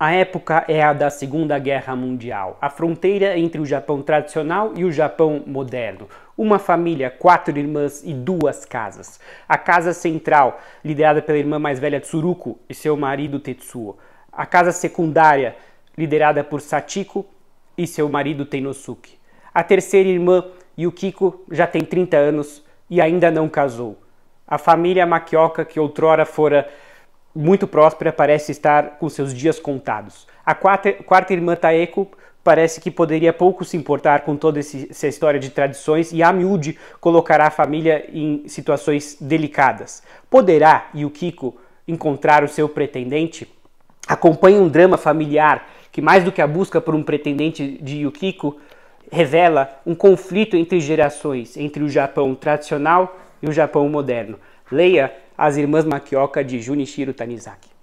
A época é a da Segunda Guerra Mundial, a fronteira entre o Japão tradicional e o Japão moderno. Uma família, quatro irmãs e duas casas. A casa central, liderada pela irmã mais velha Tsuruko e seu marido Tetsuo. A casa secundária, liderada por Satiko e seu marido Teinosuke. A terceira irmã, Yukiko, já tem 30 anos e ainda não casou. A família Makioka, que outrora fora muito próspera parece estar com seus dias contados. A quarta, quarta irmã Taeko parece que poderia pouco se importar com toda essa história de tradições e a miúde colocará a família em situações delicadas. Poderá Yukiko encontrar o seu pretendente? Acompanhe um drama familiar que, mais do que a busca por um pretendente de Yukiko, revela um conflito entre gerações, entre o Japão tradicional e o Japão moderno. Leia as irmãs Makioka de Junichiro Tanizaki.